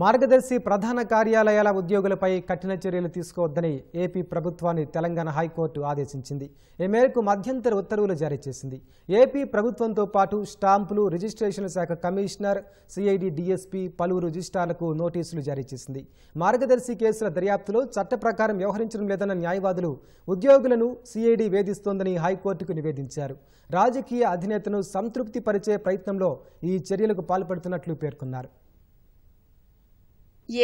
మార్గదర్శి ప్రధాన కార్యాలయాల ఉద్యోగులపై కఠిన చర్యలు తీసుకోవద్దని ఏపీ ప్రభుత్వాన్ని తెలంగాణ హైకోర్టు ఆదేశించింది ఈ మేరకు మధ్యంతర ఉత్తర్వులు జారీ చేసింది ఏపీ ప్రభుత్వంతో పాటు స్టాంపులు రిజిస్ట్రేషన్ శాఖ కమిషనర్ సిఐడి డిఎస్పీ పలువురు రిజిస్ట్రార్లకు నోటీసులు జారీ చేసింది మార్గదర్శి కేసుల దర్యాప్తులో చట్ట ప్రకారం వ్యవహరించడం లేదన్న న్యాయవాదులు ఉద్యోగులను సిఐడి వేధిస్తోందని హైకోర్టుకు నివేదించారు రాజకీయ అధినేతను సంతృప్తిపరిచే ప్రయత్నంలో ఈ చర్యలకు పాల్పడుతున్నట్లు పేర్కొన్నారు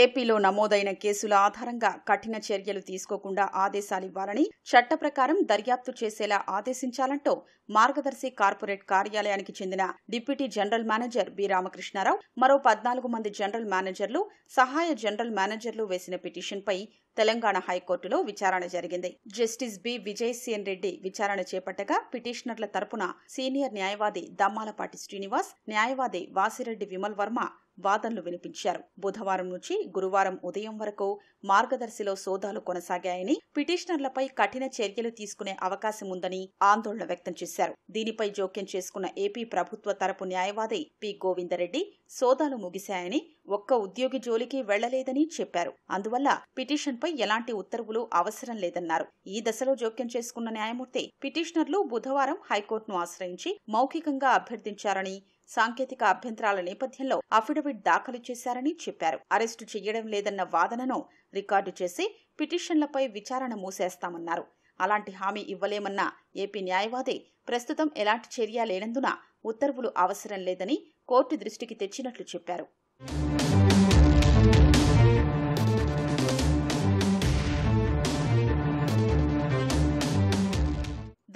ఏపీలో నమోదైన కేసుల ఆధారంగా కఠిన చర్యలు తీసుకోకుండా ఆదేశాలు ఇవ్వాలని చట్ట ప్రకారం దర్యాప్తు చేసేలా ఆదేశించాలంటూ మార్గదర్శి కార్పొరేట్ కార్యాలయానికి చెందిన deputy general manager B Ramakrishna Rao మరో పద్నాలుగు మంది జనరల్ మేనేజర్లు సహాయ జనరల్ మేనేజర్లు వేసిన పిటిషన్పై తెలంగాణ హైకోర్టులో విచారణ జరిగింది జస్టిస్ బి విజయసేన్ రెడ్డి విచారణ చేపట్టగా పిటిషనర్ల తరపున సీనియర్ న్యాయవాది దమ్మాలపాటి శ్రీనివాస్ న్యాయవాది వాసిరెడ్డి విమల్ వర్మ వాదనలు వినిపించారు బుధవారం నుంచి గురువారం ఉదయం వరకు మార్గదర్శిలో సోదాలు కొనసాగాయని పిటిషనర్లపై కఠిన చర్యలు తీసుకునే అవకాశం ఉందని ఆందోళన వ్యక్తం చేశారు దీనిపై జోక్యం చేసుకున్న ఏపీ ప్రభుత్వ తరపు న్యాయవాది పి గోవిందరెడ్డి సోదాలు ముగిశాయని ఒక్క ఉద్యోగి జోలికి వెళ్లలేదని చెప్పారు అందువల్ల పిటిషన్పై ఎలాంటి ఉత్తర్వులు అవసరం లేదన్నారు ఈ దశలో జోక్యం చేసుకున్న న్యాయమూర్తి పిటిషనర్లు బుధవారం హైకోర్టును ఆశ్రయించి మౌఖికంగా అభ్యర్థించారని సాంకేతిక అభ్యంతరాల నేపథ్యంలో అఫిడవిట్ దాఖలు చేశారని చెప్పారు అరెస్టు చేయడం లేదన్న వాదనను రికార్డు చేసి పిటిషన్లపై విచారణ మూసేస్తామన్నారు అలాంటి హామీ ఇవ్వలేమన్న ఏపీ న్యాయవాది ప్రస్తుతం ఎలాంటి చర్య లేనందున ఉత్తర్వులు అవసరం లేదని కోర్టు దృష్టికి తెచ్చినట్లు చెప్పారు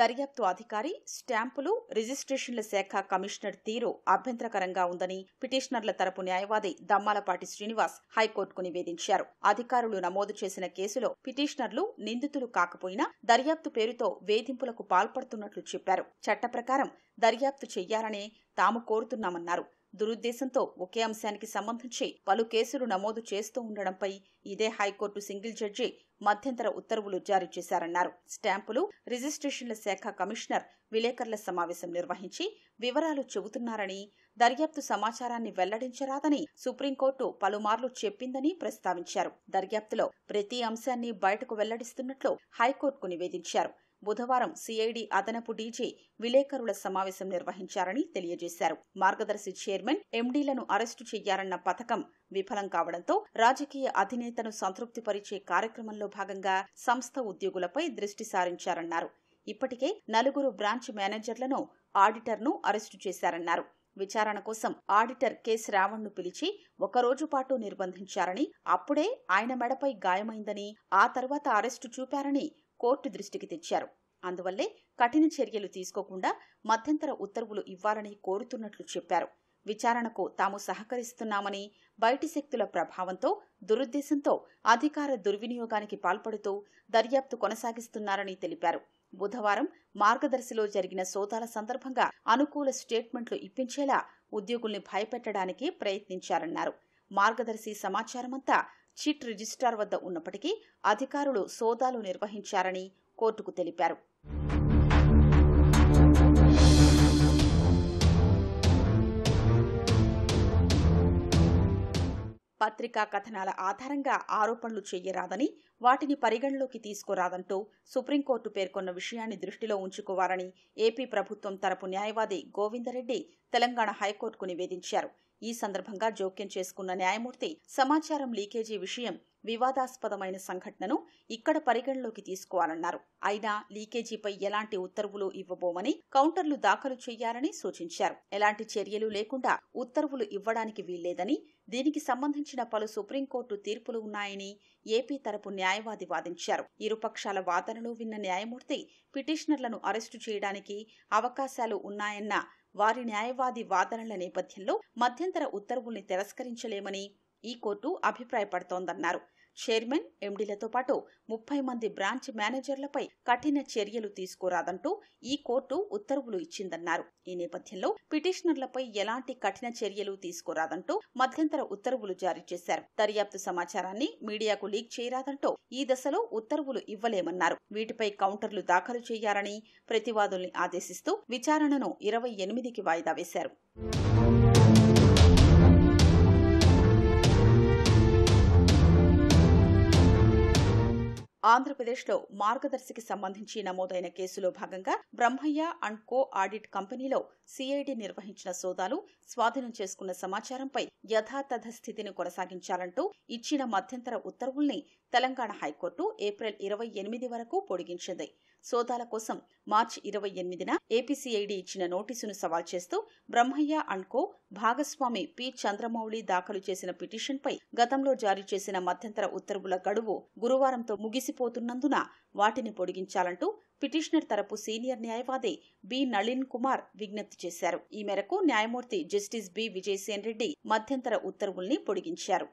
దర్యాప్తు అధికారి స్టాంపులు రిజిస్ట్రేషన్ల శాఖ కమిషనర్ తీరు అభ్యంతరకరంగా ఉందని పిటిషనర్ల తరపు న్యాయవాది దమ్మాలపాటి శ్రీనివాస్ హైకోర్టుకు నివేదించారు అధికారులు నమోదు చేసిన కేసులో పిటిషనర్లు నిందితులు కాకపోయినా దర్యాప్తు పేరుతో వేధింపులకు పాల్పడుతున్నట్లు చెప్పారు ప్రకారం దర్యాప్తు చెయ్యాలనే తాము కోరుతున్నామన్నారు దురుద్దేశంతో ఒకే అంశానికి సంబంధించి పలు కేసులు నమోదు చేస్తూ ఉండడంపై ఇదే హైకోర్టు సింగిల్ జడ్జి మధ్యంతర ఉత్తర్వులు జారీ చేశారన్నారు స్టాంపులు రిజిస్ట్రేషన్ల శాఖ కమిషనర్ విలేకరుల సమావేశం నిర్వహించి వివరాలు చెబుతున్నారని దర్యాప్తు సమాచారాన్ని వెల్లడించరాదని సుప్రీంకోర్టు పలుమార్లు చెప్పిందని ప్రస్తావించారు దర్యాప్తులో ప్రతి అంశాన్ని బయటకు వెల్లడిస్తున్నట్లు హైకోర్టుకు నివేదించారు బుధవారం సిఐడి అదనపు డీజీ విలేకరుల సమావేశం నిర్వహించారని తెలియజేశారు మార్గదర్శి చైర్మన్ ఎండీలను అరెస్టు చేయాలన్న పథకం విఫలం కావడంతో రాజకీయ అధినేతను సంతృప్తిపరిచే కార్యక్రమంలో భాగంగా సంస్థ ఉద్యోగులపై దృష్టి సారించారన్నారు ఇప్పటికే నలుగురు బ్రాంచ్ మేనేజర్లను ఆడిటర్ను అరెస్టు చేశారన్నారు విచారణ కోసం ఆడిటర్ కె ను పిలిచి ఒకరోజు పాటు నిర్బంధించారని అప్పుడే ఆయన మెడపై గాయమైందని ఆ తర్వాత అరెస్టు చూపారని కోర్టు దృష్టికి తెచ్చారు అందువల్లే కఠిన చర్యలు తీసుకోకుండా మధ్యంతర ఉత్తర్వులు ఇవ్వాలని కోరుతున్నట్లు చెప్పారు విచారణకు తాము సహకరిస్తున్నామని బయటి శక్తుల ప్రభావంతో దురుద్దేశంతో అధికార దుర్వినియోగానికి పాల్పడుతూ దర్యాప్తు కొనసాగిస్తున్నారని తెలిపారు బుధవారం మార్గదర్శిలో జరిగిన సోదాల సందర్భంగా అనుకూల స్టేట్మెంట్లు ఇప్పించేలా ఉద్యోగుల్ని భయపెట్టడానికి ప్రయత్నించారన్నారు మార్గదర్శి సమాచారమంతా చిట్ రిజిస్టార్ వద్ద ఉన్నప్పటికీ అధికారులు సోదాలు నిర్వహించారని కోర్టుకు తెలిపారు పత్రికా కథనాల ఆధారంగా ఆరోపణలు చేయరాదని వాటిని పరిగణలోకి తీసుకురాదంటూ సుప్రీంకోర్టు పేర్కొన్న విషయాన్ని దృష్టిలో ఉంచుకోవాలని ఏపీ ప్రభుత్వం తరపు న్యాయవాది గోవిందరెడ్డి తెలంగాణ హైకోర్టుకు నివేదించారు ఈ సందర్భంగా జోక్యం చేసుకున్న న్యాయమూర్తి సమాచారం లీకేజీ విషయం వివాదాస్పదమైన సంఘటనను ఇక్కడ పరిగణలోకి తీసుకోవాలన్నారు అయినా లీకేజీపై ఎలాంటి ఉత్తర్వులు ఇవ్వబోమని కౌంటర్లు దాఖలు చేయాలని సూచించారు ఎలాంటి చర్యలు లేకుండా ఉత్తర్వులు ఇవ్వడానికి వీల్లేదని దీనికి సంబంధించిన పలు సుప్రీంకోర్టు తీర్పులు ఉన్నాయని ఏపీ తరపు న్యాయవాది వాదించారు ఇరుపక్షాల వాదనలు విన్న న్యాయమూర్తి పిటిషనర్లను అరెస్టు చేయడానికి అవకాశాలు ఉన్నాయన్న వారి న్యాయవాది వాదనల నేపథ్యంలో మధ్యంతర ఉత్తర్వుల్ని తిరస్కరించలేమని ఈ కోర్టు అభిప్రాయపడుతోందన్నారు చైర్మన్ ఎండీలతో పాటు ముప్పై మంది బ్రాంచ్ మేనేజర్లపై కఠిన చర్యలు తీసుకురాదంటూ ఈ కోర్టు ఉత్తర్వులు ఇచ్చిందన్నారు ఈ నేపథ్యంలో పిటిషనర్లపై ఎలాంటి కఠిన చర్యలు తీసుకురాదంటూ మధ్యంతర ఉత్తర్వులు జారీ చేశారు దర్యాప్తు సమాచారాన్ని మీడియాకు లీక్ చేయరాదంటూ ఈ దశలో ఉత్తర్వులు ఇవ్వలేమన్నారు వీటిపై కౌంటర్లు దాఖలు చేయాలని ప్రతివాదుల్ని ఆదేశిస్తూ విచారణను ఇరవై ఎనిమిదికి వాయిదా వేశారు ఆంధ్రప్రదేశ్లో మార్గదర్శికి సంబంధించి నమోదైన కేసులో భాగంగా బ్రహ్మయ్య అండ్ కో ఆడిట్ కంపెనీలో సిఐడి నిర్వహించిన సోదాలు స్వాధీనం చేసుకున్న సమాచారంపై యథాతథ స్థితిని కొనసాగించాలంటూ ఇచ్చిన మధ్యంతర ఉత్తర్వుల్ని తెలంగాణ హైకోర్టు ఏప్రిల్ ఇరవై ఎనిమిది వరకు పొడిగించింది సోదాల కోసం మార్చి ఇరవై ఎనిమిదిన ఏపీసీఐడి ఇచ్చిన నోటీసును సవాల్ చేస్తూ బ్రహ్మయ్య అండ్ కో భాగస్వామి పి చంద్రమౌళి దాఖలు చేసిన పిటిషన్పై గతంలో జారీ చేసిన మధ్యంతర ఉత్తర్వుల గడువు గురువారంతో ముగిసిపోతున్నందున వాటిని పొడిగించాలంటూ పిటిషనర్ తరపు సీనియర్ న్యాయవాది బి నళిన్ కుమార్ విజ్ఞప్తి చేశారు ఈ మేరకు న్యాయమూర్తి జస్టిస్ బి విజయసేన్ రెడ్డి మధ్యంతర ఉత్తర్వుల్ని పొడిగించారు